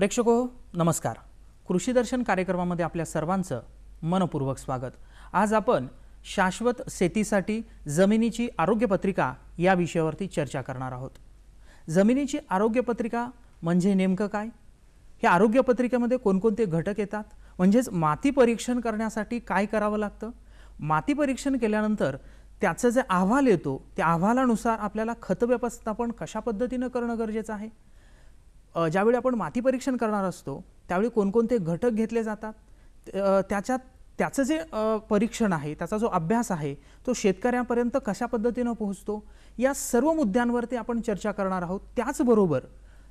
प्रेक्षको नमस्कार कृषी दर्शन कार्यक्रमामध्ये आपल्या सर्वांचं मनपूर्वक स्वागत आज आपण शाश्वत शेतीसाठी जमिनीची आरोग्यपत्रिका या विषयावरती चर्चा करणार आहोत जमिनीची आरोग्यपत्रिका म्हणजे नेमकं काय या आरोग्यपत्रिकेमध्ये कोणकोणते घटक येतात म्हणजेच माती परीक्षण करण्यासाठी काय करावं लागतं माती परीक्षण केल्यानंतर त्याचं जे अहवाल येतो त्या अहवालानुसार आपल्याला खत व्यवस्थापन कशा पद्धतीनं करणं गरजेचं आहे ज्यावेळी आपण माती परीक्षण करणार असतो त्यावेळी कोणकोणते घटक घेतले जातात त्याच्यात त्याचं जे परीक्षण आहे त्याचा जो अभ्यास आहे तो शेतकऱ्यांपर्यंत कशा पद्धतीनं पोहोचतो या सर्व मुद्द्यांवरती आपण चर्चा करणार आहोत त्याचबरोबर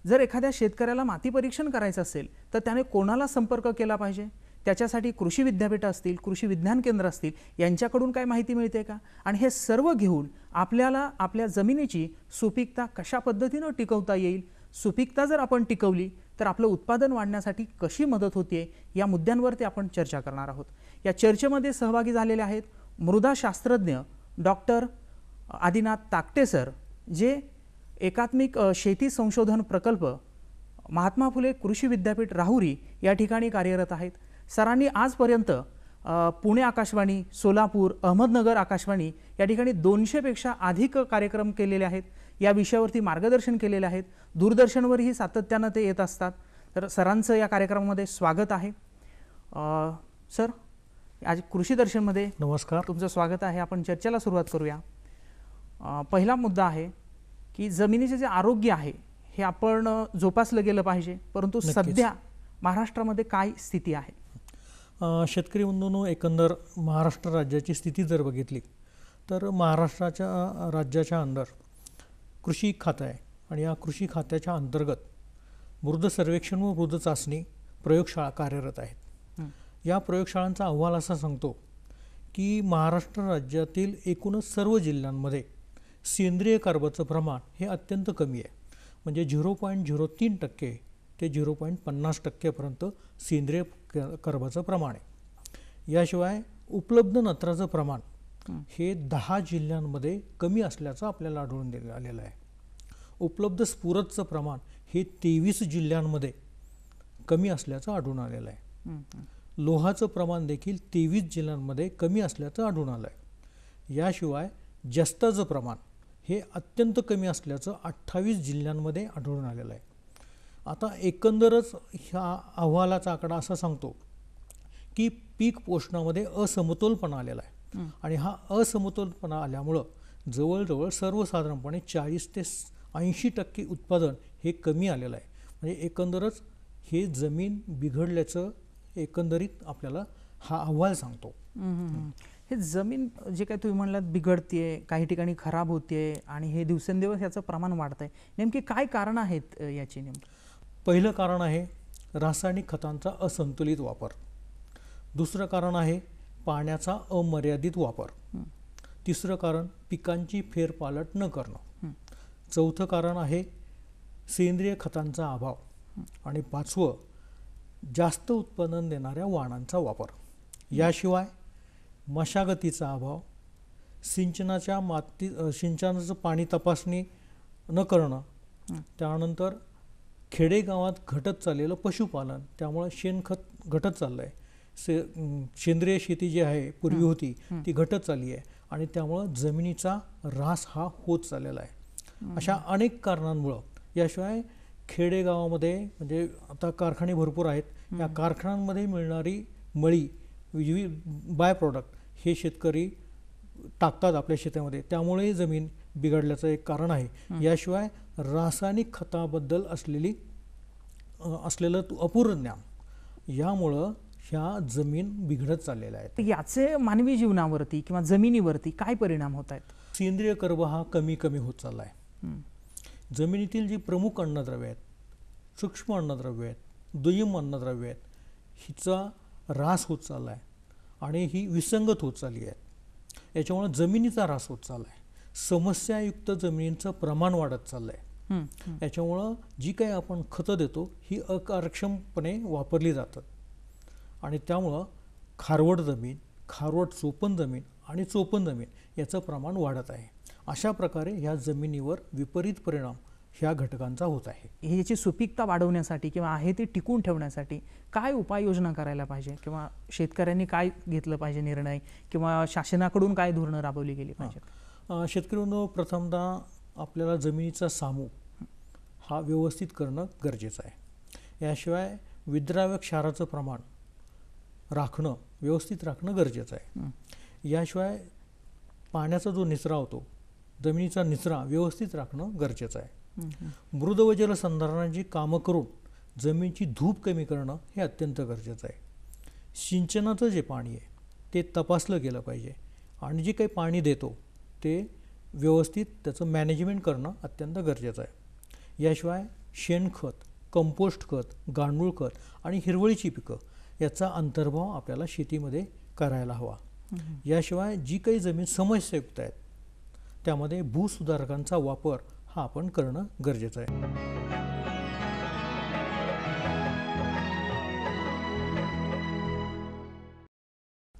जर एखाद्या शेतकऱ्याला माती परीक्षण करायचं असेल तर त्याने कोणाला संपर्क केला पाहिजे त्याच्यासाठी कृषी विद्यापीठ असतील कृषी विज्ञान केंद्र असतील यांच्याकडून काय माहिती मिळते का आणि हे सर्व घेऊन आपल्याला आपल्या जमिनीची सुपीकता कशा पद्धतीनं टिकवता येईल सुपीकता जर आपण टिकवली तर आपलं उत्पादन वाढण्यासाठी कशी मदत होते या मुद्द्यांवरती आपण चर्चा करणार आहोत या चर्चेमध्ये सहभागी झालेले आहेत मृदाशास्त्रज्ञ डॉक्टर आदिनाथ ताकटे सर जे एकात्मिक शेती संशोधन प्रकल्प महात्मा फुले कृषी विद्यापीठ राहुरी या ठिकाणी कार्यरत आहेत सरांनी आजपर्यंत पुणे आकाशवाणी सोलापूर अहमदनगर आकाशवाणी या ठिकाणी दोनशेपेक्षा अधिक कार्यक्रम केलेले आहेत या विषयावरती मार्गदर्शन केलेले आहेत दूरदर्शनवरही सातत्यानं ते येत असतात तर सरांचं या कार्यक्रमामध्ये स्वागत आहे सर आज कृषी दर्शनमध्ये नमस्कार तुमचं स्वागत आहे आपण चर्चेला सुरुवात करूया पहिला मुद्दा आहे की जमिनीचे जे आरोग्य आहे हे आपण जोपासलं गेलं पाहिजे परंतु सध्या महाराष्ट्रामध्ये काय स्थिती आहे शेतकरी बंधूंनो एकंदर महाराष्ट्र राज्याची स्थिती जर बघितली तर महाराष्ट्राच्या राज्याच्या अंदर कृषी खातं आहे आणि या कृषी खात्याच्या अंतर्गत मृद सर्वेक्षण व मृद चाचणी प्रयोगशाळा कार्यरत आहेत या प्रयोगशाळांचा अहवाल असा सांगतो की महाराष्ट्र राज्यातील एकूणच सर्व जिल्ह्यांमध्ये सेंद्रिय कर्बाचं प्रमाण हे अत्यंत कमी आहे म्हणजे झिरो पॉईंट झिरो तीन टक्के ते झिरो पॉईंट पन्नास टक्केपर्यंत सेंद्रिय कर्बाचं प्रमाण आहे याशिवाय उपलब्ध नत्राचं प्रमाण हे दहा जिल्ह्यांमध्ये कमी असल्याचं आपल्याला आढळून आलेलं आहे उपलब्ध स्फुरतचं प्रमाण हे तेवीस जिल्ह्यांमध्ये कमी असल्याचं आढळून आलेलं आहे लोहाचं प्रमाण देखील तेवीस जिल्ह्यांमध्ये कमी असल्याचं आढळून आलं आहे याशिवाय जस्ताचं प्रमाण हे अत्यंत कमी असल्याचं अठ्ठावीस जिल्ह्यांमध्ये आढळून आलेलं आहे आता एकंदरच ह्या अहवालाचा आकडा असा सांगतो की पीक पोषणामध्ये असमतोलपणा आलेला आहे आणि हा असमतोलपणा आल्यामुळं जवळजवळ सर्वसाधारणपणे चाळीस ते ऐंशी टक्के उत्पादन हे कमी आलेलं आहे म्हणजे एकंदरच हे जमीन बिघडल्याचं एकंदरीत आपल्याला हा अहवाल सांगतो हे जमीन जे काय तुम्ही म्हणलात बिघडतीये काही ठिकाणी खराब होतीये आणि हे दिवसेंदिवस याचं प्रमाण वाढत आहे नेमकी काय कारण आहेत याची नेमकं पहिलं कारण आहे रासायनिक खतांचा असंतुलित वापर दुसरं कारण आहे पाण्याचा अमर्यादित वापर तिसरं कारण पिकांची फेरपालट न करणं चौथं कारण आहे सेंद्रिय खतांचा अभाव आणि पाचवं जास्त उत्पादन देणाऱ्या वाणांचा वापर याशिवाय मशागतीचा अभाव सिंचनाच्या माती सिंचनाचं पाणी तपासणी न करणं त्यानंतर खेडेगावात घटत चाललेलं पशुपालन त्यामुळे शेणखत घटत चाललं आहे से सेंद्रिय शेती जी आहे पूर्वी होती ती घटत चालली आहे आणि त्यामुळं जमिनीचा ऱ्हास हा होत चाललेला आहे अशा अनेक कारणांमुळं याशिवाय खेडेगावामध्ये म्हणजे आता कारखाने भरपूर आहेत या कारखान्यांमध्ये मिळणारी मळी बाय प्रॉडक्ट हे शेतकरी टाकतात आपल्या शेतामध्ये त्यामुळे जमीन बिघडल्याचं एक कारण आहे याशिवाय रासायनिक खताबद्दल असलेली असलेलं अपूर्ण ज्ञान यामुळं ह्या जमीन बिघडत चाललेल्या आहेत याचे मानवी जीवनावरती किंवा जमिनीवरती काय परिणाम होत आहेत सेंद्रिय कर्ब हा कमी कमी होत चालला आहे जमिनीतील जी प्रमुख अन्नद्रव्य आहेत सूक्ष्म अन्नद्रव्य आहेत दुय्यम अन्नद्रव्य आहेत हिचा ऱ्हास होत चालला आहे आणि ही विसंगत होत चालली आहे याच्यामुळे जमिनीचा ऱ्हास होत चालला आहे समस्यायुक्त जमिनींचं प्रमाण वाढत चाललं आहे याच्यामुळं जी काही आपण खतं देतो ही अकार्यक्षमपणे वापरली जातात आणि त्यामुळं खारवट जमीन खारवट चोपन जमीन आणि चोपन जमीन याचं प्रमाण वाढत आहे अशा प्रकारे ह्या जमिनीवर विपरीत परिणाम ह्या घटकांचा होत आहे ह्याची याची सुपीकता वाढवण्यासाठी किंवा आहे ती टिकून ठेवण्यासाठी काय उपाययोजना करायला पाहिजे किंवा शेतकऱ्यांनी काय घेतलं पाहिजे निर्णय किंवा शासनाकडून काय धोरणं राबवली गेली पाहिजे शेतकऱ्यांनो प्रथमदा आपल्याला जमिनीचा सामू हा व्यवस्थित करणं गरजेचं आहे याशिवाय विद्राव्य क्षाराचं प्रमाण राखणं व्यवस्थित राखणं गरजेचं आहे याशिवाय पाण्याचा जो निचरा होतो जमिनीचा निचरा व्यवस्थित राखणं गरजेचं आहे मृद व जलसंधारणाची कामं करून जमिनीची धूप कमी करणं हे अत्यंत गरजेचं आहे सिंचनाचं जे पाणी आहे ते तपासलं गेलं पाहिजे आणि जे काही पाणी देतो ते व्यवस्थित त्याचं मॅनेजमेंट करणं अत्यंत गरजेचं आहे याशिवाय शेणखत कंपोस्ट खत गांडूळ खत आणि हिरवळीची पिकं याचा अंतर्भाव आपल्याला शेतीमध्ये करायला हवा याशिवाय जी काही जमीन समस्यायुक्त आहेत त्यामध्ये भूसुधारकांचा वापर हा आपण करणं गरजेचं आहे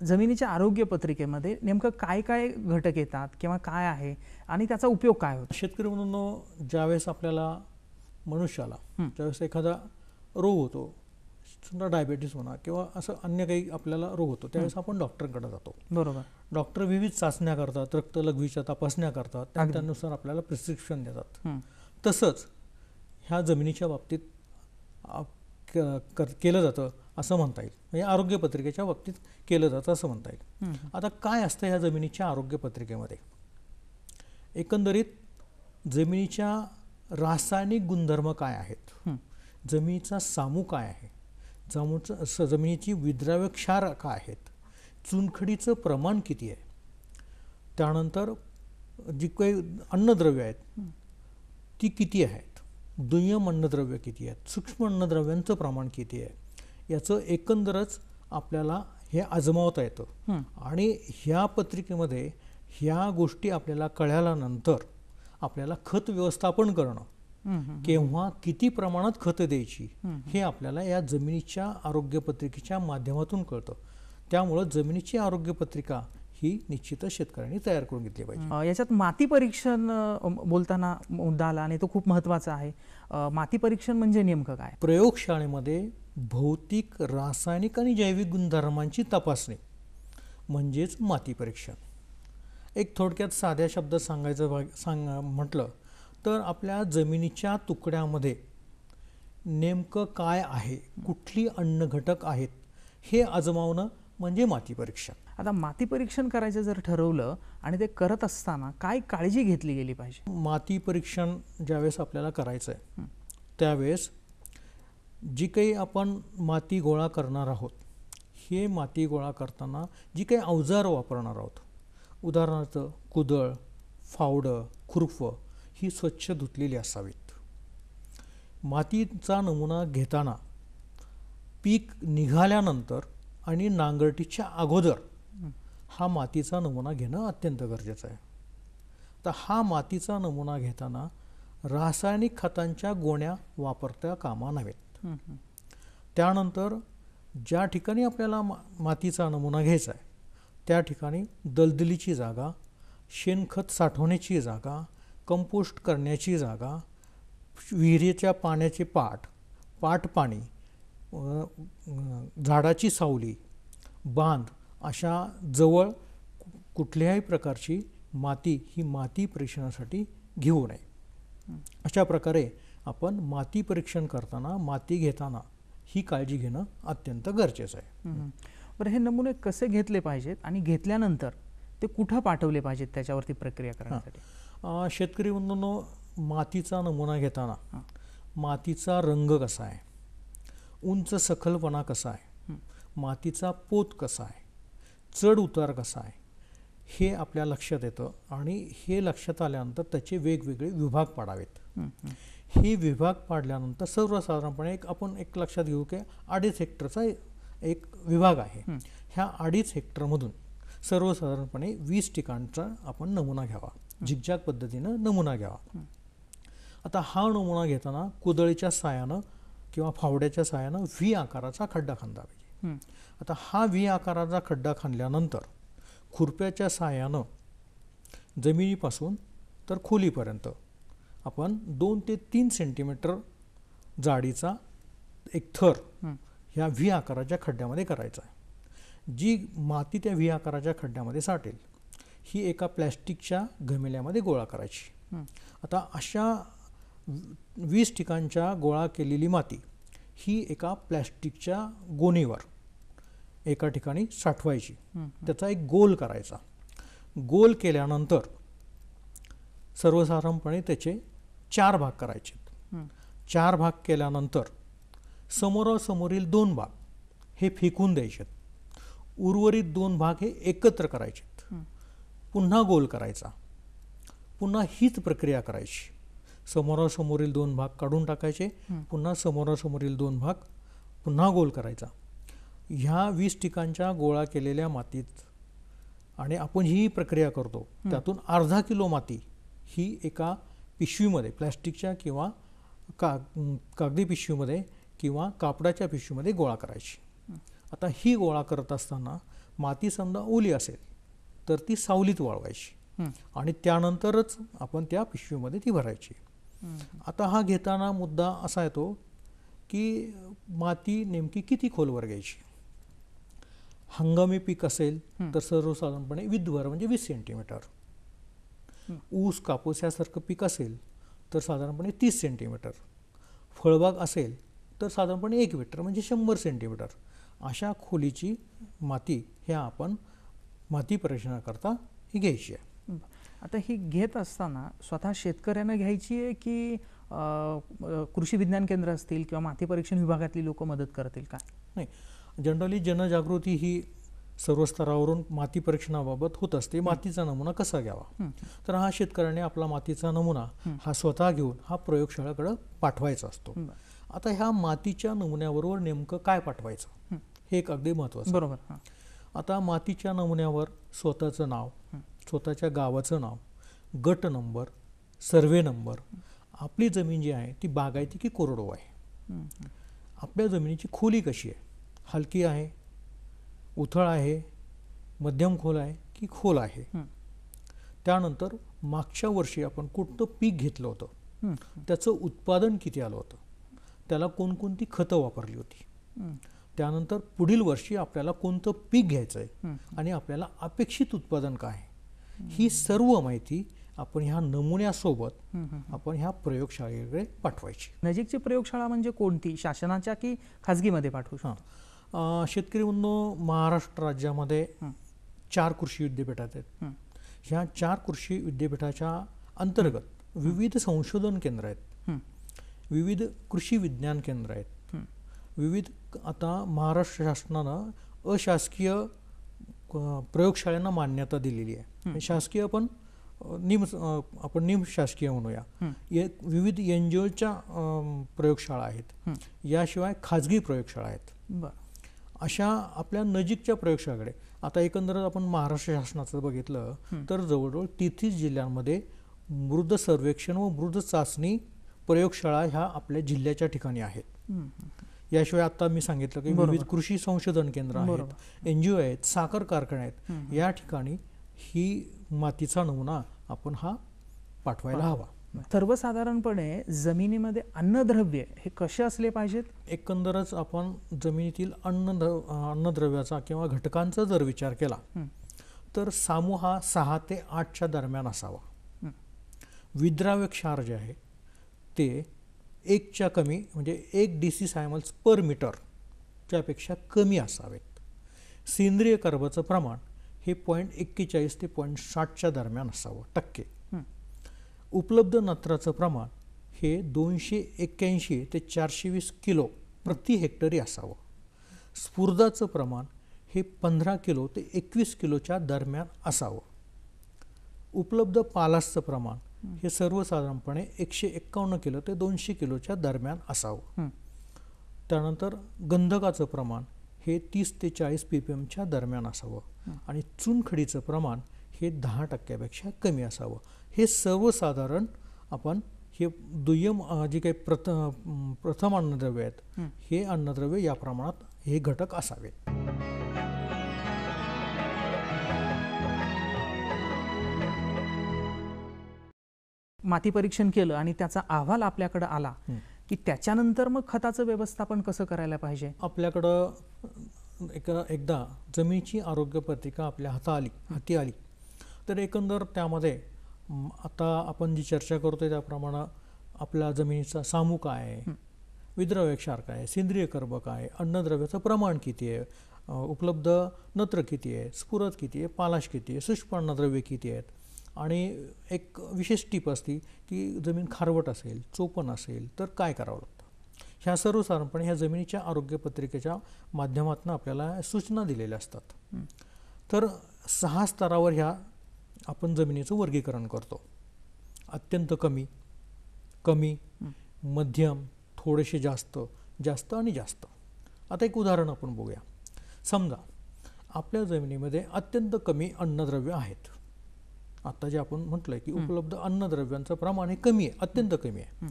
जमिनीच्या आरोग्य पत्रिकेमध्ये नेमकं काय काय घटक येतात किंवा काय आहे आणि त्याचा उपयोग काय होतो शेतकरी म्हणून ज्यावेळेस आपल्याला मनुष्याला त्यावेळेस एखादा रोग होतो समजा डायबेटीस म्हणा किंवा असं अन्य काही आपल्याला रोग होतो त्यावेळेस आपण डॉक्टरकडे जातो बरोबर डॉक्टर विविध चाचण्या करतात रक्त लघवीच्या तपासण्या करतात त्यानुसार आपल्याला प्रिस्क्रिप्शन देतात तसंच ह्या जमिनीच्या बाबतीत केलं जातं असं म्हणता येईल म्हणजे आरोग्य पत्रिकेच्या बाबतीत केलं जातं असं म्हणता येईल आता काय असतं ह्या जमिनीच्या आरोग्य पत्रिकेमध्ये एकंदरीत जमिनीच्या रासायनिक गुणधर्म काय आहेत जमिनीचा सामू काय आहे जमुच सजमिनीची जमिनीची विद्राव्य का आहेत चुनखडीचं प्रमाण किती आहे त्यानंतर जी काही अन्नद्रव्य आहेत ती किती आहेत दुय्यम अन्नद्रव्य किती आहेत सूक्ष्म अन्नद्रव्यांचं प्रमाण किती आहे याचं एकंदरच आपल्याला हे आजमावता येतं आणि ह्या पत्रिकेमध्ये ह्या गोष्टी आपल्याला कळल्यानंतर आपल्याला खत व्यवस्थापन करणं केव्हा किती प्रमाणात खतं द्यायची हे आपल्याला या जमिनीच्या आरोग्यपत्रिकेच्या माध्यमातून कळतं त्यामुळं जमिनीची आरोग्यपत्रिका ही निश्चितच शेतकऱ्यांनी तयार करून घेतली पाहिजे याच्यात माती परीक्षण बोलताना मुद्दा आला आणि तो खूप महत्वाचा आहे माती परीक्षण म्हणजे नेमकं काय प्रयोगशाळेमध्ये भौतिक रासायनिक आणि जैविक गुणधर्मांची तपासणी म्हणजेच माती परीक्षण एक थोडक्यात साध्या शब्द सांगायचं भाग सांग म्हटलं तर आपल्या जमिनीच्या तुकड्यामध्ये नेमकं काय आहे कुठली अन्न घटक आहेत हे अजमावणं म्हणजे माती परीक्षण आता माती परीक्षण करायचं जर ठरवलं आणि ते करत असताना काय काळजी घेतली गेली पाहिजे माती परीक्षण ज्यावेळेस आपल्याला करायचं आहे त्यावेळेस जी काही आपण माती गोळा करणार आहोत हे माती गोळा करताना जी काही अवजार वापरणार आहोत उदाहरणार्थ कुदळ फावडं खुर्फ ही स्वच्छ धुतलेली असावीत मातीचा नमुना घेताना पीक निघाल्यानंतर आणि नांगरटीच्या अगोदर हा मातीचा नमुना घेणं अत्यंत गरजेचं आहे तर हा मातीचा नमुना घेताना रासायनिक खतांच्या गोण्या वापरता कामा नव्हेत त्यानंतर ज्या ठिकाणी आपल्याला मा मातीचा नमुना घ्यायचा आहे त्या ठिकाणी दलदलीची जागा शेणखत साठवण्याची जागा कंपोस्ट करण्याची जागा विहिरीच्या पाण्याचे पाट पाट पाणी झाडाची सावली बांध अशा जवळ कुठल्याही प्रकारची माती ही माती परीक्षणासाठी घेऊ नये अशा प्रकारे आपण माती परीक्षण करताना माती घेताना ही काळजी घेणं अत्यंत गरजेचं आहे बरं हे नमुने कसे घेतले पाहिजेत आणि घेतल्यानंतर ते कुठं पाठवले पाहिजेत त्याच्यावरती प्रक्रिया करण्यासाठी शेतकरी बंधूंनो मातीचा नमुना घेताना मातीचा रंग कसा आहे उंच सखलपणा कसा आहे मातीचा पोत कसा आहे चढ उतार कसा आहे हे आपल्या लक्षात येतं आणि हे लक्षात आल्यानंतर त्याचे वेगवेगळे विभाग पाडावेत हे विभाग पाडल्यानंतर सर्वसाधारणपणे एक आपण एक लक्षात घेऊ की अडीच हेक्टरचा एक विभाग आहे ह्या अडीच हेक्टरमधून सर्वसाधारणपणे वीस ठिकाणचा आपण नमुना घ्यावा झिगझॅग पद्धतीनं नमुना घ्यावा आता हा नमुना घेताना कुदळीच्या सायानं किंवा फावड्याच्या साहाय्यानं व्ही आकाराचा खड्डा खांदा पाहिजे आता हा व्ही आकाराचा खड्डा खांदल्यानंतर खुरप्याच्या साहाय्यानं जमिनीपासून तर खोलीपर्यंत आपण दोन ते तीन सेंटीमीटर जाडीचा एक थर ह्या व्ही आकाराच्या खड्ड्यामध्ये करायचा आहे जी माती त्या व्ही आकाराच्या खड्ड्यामध्ये साठेल ही एका प्लॅस्टिकच्या घमेल्यामध्ये गोळा करायची आता अशा वीस ठिकाणच्या गोळा केलेली माती ही एका प्लॅस्टिकच्या गोणीवर एका ठिकाणी साठवायची त्याचा एक गोल करायचा गोल केल्यानंतर सर्वसाधारणपणे त्याचे चार भाग करायचे चार भाग केल्यानंतर समोरासमोरील दोन भाग हे फेकून द्यायचे उर्वरित दोन भाग हे एकत्र करायचे पुन्हा गोल करायचा पुन्हा हीच प्रक्रिया करायची समोरासमोरील दोन भाग काढून टाकायचे पुन्हा समोरासमोरील दोन भाग पुन्हा गोल करायचा ह्या वीस ठिकाणच्या गोळा केलेल्या मातीत आणि आपण ही प्रक्रिया करतो त्यातून अर्धा किलो माती ही एका पिशवीमध्ये प्लॅस्टिकच्या किंवा का कागदी पिशवीमध्ये किंवा कापडाच्या पिशवीमध्ये गोळा करायची आता ही गोळा करत असताना माती समजा ओली असेल तर ती सावलीत वाळवायची आणि त्यानंतरच आपण त्या पिशवीमध्ये ती भरायची आता हा घेताना मुद्दा असा येतो की माती नेमकी किती खोलवर घ्यायची हंगामी पीक असेल तर सर्वसाधारणपणे विधवर म्हणजे वीस सेंटीमीटर ऊस कापूस यासारखं पीक असेल तर साधारणपणे तीस सेंटीमीटर फळबाग असेल तर साधारणपणे एक मीटर म्हणजे शंभर सेंटीमीटर अशा खोलीची माती ह्या आपण माती परीक्षणाकरता ही घ्यायची आहे आता ही घेत असताना स्वतः शेतकऱ्यांना घ्यायची आहे की कृषी विज्ञान केंद्र असतील किंवा माती परीक्षण विभागातली लोक मदत करतील का नाही जनरली जनजागृती ही सर्व स्तरावरून माती परीक्षणाबाबत होत असते मातीचा नमुना कसा घ्यावा तर हा शेतकऱ्याने आपला मातीचा नमुना हा स्वतः घेऊन हा प्रयोगशाळेकडे पाठवायचा असतो आता ह्या मातीच्या नमुन्याबरोबर नेमकं काय पाठवायचं हे एक अगदी महत्वाचं बरोबर आता मातीच्या नमुन्यावर स्वतःचं नाव स्वतःच्या गावाचं नाव गट नंबर सर्वे नंबर आपली जमीन जी आहे ती बागायती की कोरडो आहे आपल्या जमिनीची खोली कशी आहे हलकी आहे उथळ आहे मध्यम खोल आहे की खोल आहे त्यानंतर मागच्या वर्षी आपण कुठलं पीक घेतलं होतं त्याचं उत्पादन किती आलं होतं त्याला कोणकोणती खतं वापरली होती त्यानंतर पुढील वर्षी आपल्याला कोणतं पीक घ्यायचं आहे आणि आपल्याला अपेक्षित उत्पादन काय आहे ही सर्व माहिती आपण ह्या नमुन्यासोबत आपण ह्या प्रयोगशाळेकडे पाठवायची नजीकची प्रयोगशाळा म्हणजे कोणती शासनाच्या की खाजगीमध्ये पाठवू शकतो शेतकरी म्हणून महाराष्ट्र राज्यामध्ये चार कृषी विद्यापीठात आहेत ह्या चार कृषी विद्यापीठाच्या अंतर्गत विविध संशोधन केंद्र आहेत विविध कृषी विज्ञान केंद्र आहेत विविध आता महाराष्ट्र शासनानं अशासकीय प्रयोगशाळांना मान्यता दिलेली आहे शासकीय पण निम आपण निम शासकीय म्हणूया विविध एन जी ओच्या प्रयोगशाळा आहेत याशिवाय खाजगी प्रयोगशाळा आहेत अशा आपल्या नजीकच्या प्रयोगशाळेकडे आता एकंदर आपण महाराष्ट्र शासनाचं बघितलं तर जवळजवळ तेहतीस जिल्ह्यांमध्ये मृद सर्वेक्षण व मृद चाचणी प्रयोगशाळा ह्या आपल्या जिल्ह्याच्या ठिकाणी आहेत याशिवाय आता मी सांगितलं की विविध कृषी संशोधन केंद्र आहेत एनजीओ आहेत साखर कारखाने आहेत या ठिकाणी ही मातीचा नमुना आपण हा पाठवायला हवा सर्वसाधारणपणे जमिनीमध्ये अन्नद्रव्य हे कसे असले पाहिजेत एकंदरच आपण जमिनीतील अन्न अन्नद्रव्याचा किंवा घटकांचा जर विचार केला तर सामू हा सहा ते आठच्या दरम्यान असावा विद्राव्य क्षार जे आहे ते एकच्या कमी म्हणजे एक डी सी सायमल्स पर मीटरच्यापेक्षा कमी असावेत सेंद्रिय कर्बाचं प्रमाण हे पॉईंट एक्केचाळीस ते पॉईंट साठच्या दरम्यान असावं टक्के उपलब्ध नत्राचं प्रमाण हे दोनशे एक्क्याऐंशी ते चारशे वीस किलो प्रति हेक्टरी असावं स्फुर्दाचं प्रमाण हे पंधरा किलो ते एकवीस किलोच्या दरम्यान असावं उपलब्ध पालासचं प्रमाण हे सर्वसाधारणपणे एकशे एक्कावन्न किलो ते दोनशे किलोच्या दरम्यान असावं त्यानंतर गंधकाचं प्रमाण हे तीस ते चाळीस पी पी एमच्या दरम्यान असावं आणि चुनखडीचं प्रमाण हे दहा टक्क्यापेक्षा कमी असावं हे सर्वसाधारण आपण हे दुय्यम जे काही प्रथ प्रथम अन्नद्रव्य आहेत हे अन्नद्रव्य या प्रमाणात हे घटक असावेत माती परीक्षण केलं आणि त्याचा अहवाल आपल्याकडं आला की त्याच्यानंतर मग खताचं व्यवस्थापन कसं करायला पाहिजे आपल्याकडं एक एकदा जमिनीची आरोग्य पत्रिका आपल्या हाता आली हाती आली तर एकंदर त्यामध्ये आता आपण जी चर्चा करतोय त्याप्रमाणे आपल्या जमिनीचा सामू काय आहे विद्रव्य क्षार काय सेंद्रिय कर्ब काय अन्नद्रव्याचं प्रमाण किती आहे उपलब्ध नत्र किती आहे स्फुरत किती आहे पालाश किती आहे सूक्ष्म अन्नद्रव्ये किती आहेत आणि एक विशेष टीप असती की जमीन खारवट असेल चोपण असेल तर काय करावं लागतं ह्या सर्वसाधारणपणे ह्या जमिनीच्या आरोग्यपत्रिकेच्या माध्यमातून आपल्याला सूचना दिलेल्या असतात तर सहा स्तरावर ह्या आपण जमिनीचं वर्गीकरण करतो अत्यंत कमी कमी मध्यम थोडेसे जास्त जास्त आणि जास्त आता एक उदाहरण आपण बघूया समजा आपल्या जमिनीमध्ये अत्यंत कमी अन्नद्रव्य आहेत आता जे आपण म्हटलं की उपलब्ध अन्नद्रव्यांचं प्रमाण हे कमी आहे अत्यंत कमी आहे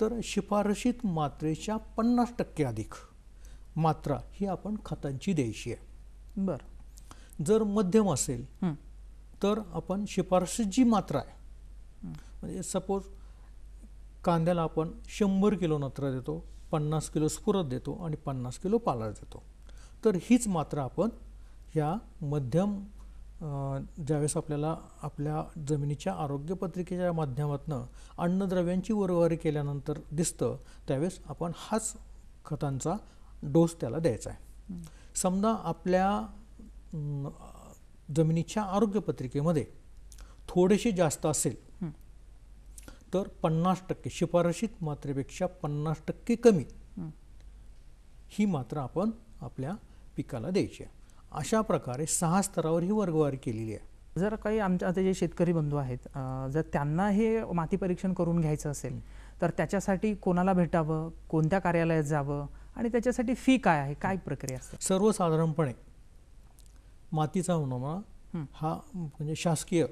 तर शिफारशीत मात्रेच्या पन्नास टक्के अधिक मात्रा ही आपण खतांची द्यायची आहे बर जर मध्यम असेल तर आपण शिफारशी जी मात्रा आहे म्हणजे सपोज कांद्याला आपण शंभर किलो नत्र देतो पन्नास किलो स्फुरत देतो आणि पन्नास किलो पालार देतो तर हीच मात्रा आपण या मध्यम ज्यावेळेस आपल्याला आपल्या जमिनीच्या आरोग्यपत्रिकेच्या माध्यमातून अन्नद्रव्यांची वरवारी केल्यानंतर दिसतं त्यावेळेस आपण हाच खतांचा डोस त्याला द्यायचा आहे समजा आपल्या जमिनीच्या आरोग्यपत्रिकेमध्ये थोडेसे जास्त असेल तर पन्नास टक्के शिफारशीत मात्रेपेक्षा पन्नास टक्के कमी ही मात्रा आपण आपल्या पिकाला द्यायची आहे अशा प्रकारे सहा स्तरावर ही वर्गवारी केलेली आहे जर काही आमच्या आता जे शेतकरी बंधू आहेत जर त्यांना हे माती परीक्षण करून घ्यायचं असेल तर त्याच्यासाठी कोणाला भेटावं कोणत्या कार्यालयात जावं आणि त्याच्यासाठी फी काय आहे काय प्रक्रिया असते सर्वसाधारणपणे मातीचा नमुना हा म्हणजे शासकीय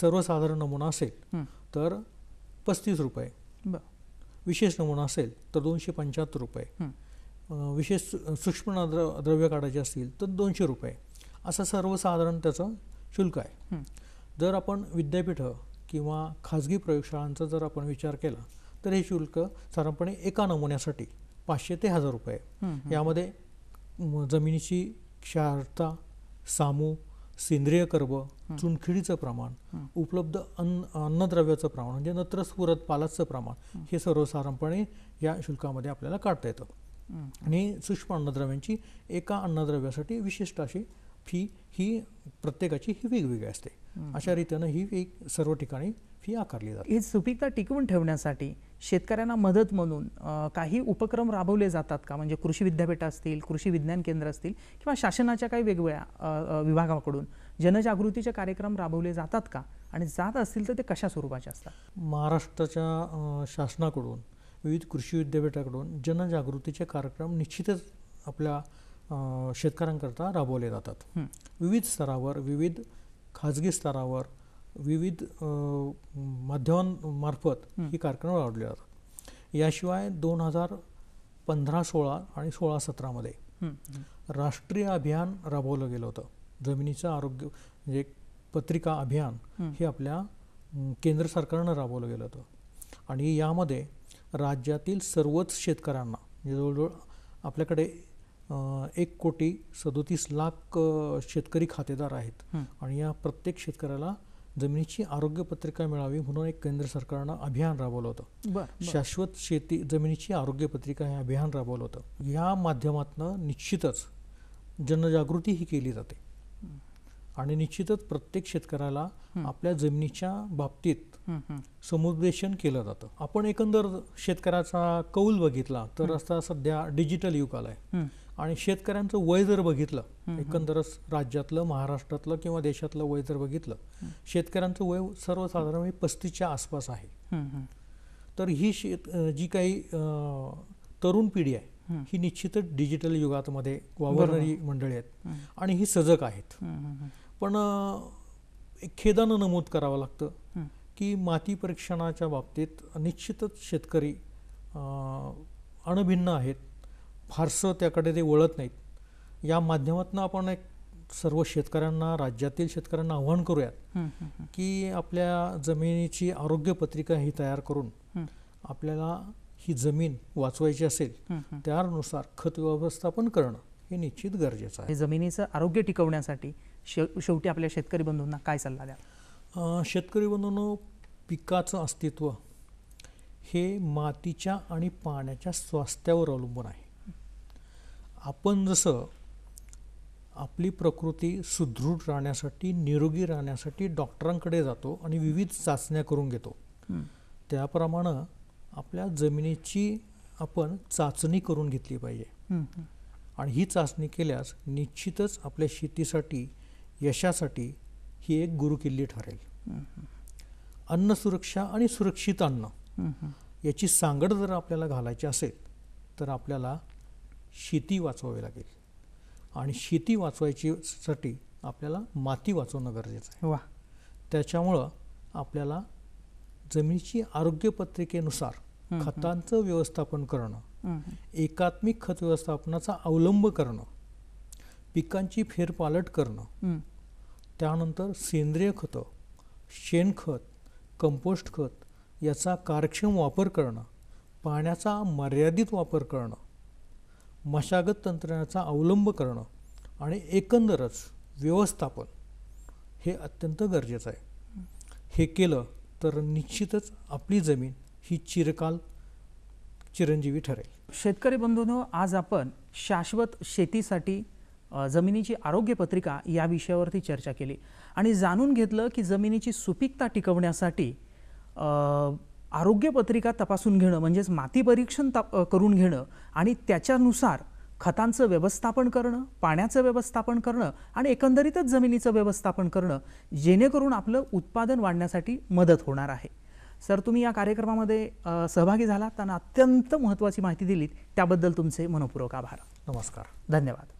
सर्वसाधारण नमुना असेल तर पस्तीस रुपये विशेष नमुना असेल तर दोनशे पंच्याहत्तर रुपये विशेष सूक्ष्म द्र द्रव्य काढायचे असतील तर दोनशे रुपये असं सर्वसाधारण त्याचं शुल्क आहे जर आपण विद्यापीठं किंवा खाजगी प्रयोगशाळांचा जर आपण विचार केला तर हे शुल्क साधारणपणे एका नमुन्यासाठी पाचशे ते हजार रुपये यामध्ये जमिनीची क्षारता सामू सेंद्रिय कर्ब चुनखिडीचं प्रमाण उपलब्ध अन्न अन्नद्रव्याचं प्रमाण म्हणजे नत्रस्फुरत पालाचं प्रमाण हे सर्वसाधारणपणे या शुल्कामध्ये आपल्याला काढता येतं आणि सूक्ष्म अन्नद्रव्यांची एका अन्नद्रव्यासाठी विशिष्ट अशी फी ही प्रत्येकाची ही वेगवेगळी असते अशा रीतीनं ही एक सर्व ठिकाणी फी आकारली जाते ही सुपीकता टिकवून ठेवण्यासाठी शेतकऱ्यांना मदत म्हणून काही उपक्रम राबवले जातात का म्हणजे कृषी विद्यापीठ असतील कृषी विज्ञान केंद्र असतील किंवा शासनाच्या काही वेगवेगळ्या विभागाकडून जनजागृतीचे कार्यक्रम राबवले जातात का आणि जात असतील तर ते कशा स्वरूपाचे असतात महाराष्ट्राच्या शासनाकडून विविध कृषी विद्यापीठाकडून जनजागृतीचे कार्यक्रम निश्चितच आपल्या शेतकऱ्यांकरता राबवले जातात विविध स्तरावर विविध खाजगी स्तरावर विविध माध्यमांमार्फत ही कार्यक्रम राबवले जातात याशिवाय दोन हजार पंधरा सोळा आणि सोळा सतरामध्ये राष्ट्रीय अभियान राबवलं गेलं होतं जमिनीचं आरोग्य म्हणजे पत्रिका अभियान हे आपल्या केंद्र सरकारनं राबवलं गेलं होतं आणि यामध्ये राज्यातील सर्वच शेतकऱ्यांना म्हणजे जवळजवळ आपल्याकडे एक कोटी सदोतीस लाख शेतकरी खातेदार आहेत आणि या प्रत्येक शेतकऱ्याला जमिनीची आरोग्य पत्रिका मिळावी म्हणून एक केंद्र सरकारनं अभियान राबवलं होतं शाश्वत शेती जमिनीची आरोग्य पत्रिका हे अभियान राबवलं होतं या माध्यमातनं निश्चितच जनजागृती ही केली जाते आणि निश्चितच प्रत्येक शेतकऱ्याला आपल्या जमिनीच्या बाबतीत समुपदेशन केलं जातं आपण एकंदर शेतकऱ्याचा कौल बघितला तर आता सध्या डिजिटल युग आलाय आहे आणि शेतकऱ्यांचं वय जर बघितलं एकंदरच राज्यातलं महाराष्ट्रातलं किंवा देशातलं वय जर बघितलं शेतकऱ्यांचं वय सर्वसाधारण पस्तीसच्या आसपास आहे तर ही शेत जी काही तरुण पिढी आहे ही निश्चितच डिजिटल युगात मध्ये वावरणारी मंडळी आहेत आणि ही सजग आहेत पण खेदानं नमूद करावं लागतं की माती परीक्षणाच्या बाबतीत निश्चितच शेतकरी अणभिन्न आहेत फारसं त्याकडे ते वळत नाहीत या माध्यमातून आपण एक सर्व शेतकऱ्यांना राज्यातील शेतकऱ्यांना आव्हान करूयात की आपल्या जमिनीची आरोग्य पत्रिका ही तयार करून आपल्याला ही जमीन वाचवायची असेल त्यानुसार खत व्यवस्थापन करणं हे निश्चित गरजेचं आहे जमिनीचं आरोग्य टिकवण्यासाठी शेवटी आपल्या शेतकरी बंधूंना काय सल्ला द्या शेतकरी बंधूंनो पिकाचं अस्तित्व हे मातीच्या आणि पाण्याच्या स्वास्थ्यावर अवलंबून आहे आपण जसं आपली प्रकृती सुदृढ राहण्यासाठी निरोगी राहण्यासाठी डॉक्टरांकडे जातो आणि विविध चाचण्या करून घेतो त्याप्रमाणे आपल्या जमिनीची आपण चाचणी करून घेतली पाहिजे आणि ही चाचणी केल्यास निश्चितच आपल्या शेतीसाठी यशासाठी ही एक गुरुकिल्ली ठरेल अन्न सुरक्षा आणि सुरक्षित अन्न याची सांगड जर आपल्याला घालायची असेल तर आपल्याला शेती वाचवावी लागेल आणि शेती वाचवायची साठी आपल्याला माती वाचवणं गरजेचं आहे वा त्याच्यामुळं आपल्याला जमिनीची आरोग्यपत्रिकेनुसार खतांचं व्यवस्थापन करणं एकात्मिक खत व्यवस्थापनाचा अवलंब करणं पिकांची फेरपालट करणं त्यानंतर सेंद्रिय खतं शेणखत कंपोस्ट खत याचा कार्यक्षम वापर करणं पाण्याचा मर्यादित वापर करणं मशागत तंत्रज्ञाचा अवलंब करणं आणि एकंदरच व्यवस्थापन हे अत्यंत गरजेचं आहे हे केलं तर निश्चितच आपली जमीन ही चिरकाल चिरंजीवी ठरेल शेतकरी बंधूंनो आज आपण शाश्वत शेतीसाठी जमिनीची आरोग्य पत्रिका या विषयावरती चर्चा केली आणि जाणून घेतलं की जमिनीची सुपीकता टिकवण्यासाठी आरोग्य पत्रिका तपासून घेणं म्हणजेच माती परीक्षण तप करून घेणं आणि त्याच्यानुसार खतांचं व्यवस्थापन करणं पाण्याचं व्यवस्थापन करणं आणि एकंदरीतच जमिनीचं व्यवस्थापन करणं जेणेकरून आपलं उत्पादन वाढण्यासाठी मदत होणार आहे सर तुम्ही या कार्यक्रमामध्ये सहभागी झालात त्यांना अत्यंत महत्त्वाची माहिती दिलीत त्याबद्दल तुमचे मनपूर्वक आभार नमस्कार धन्यवाद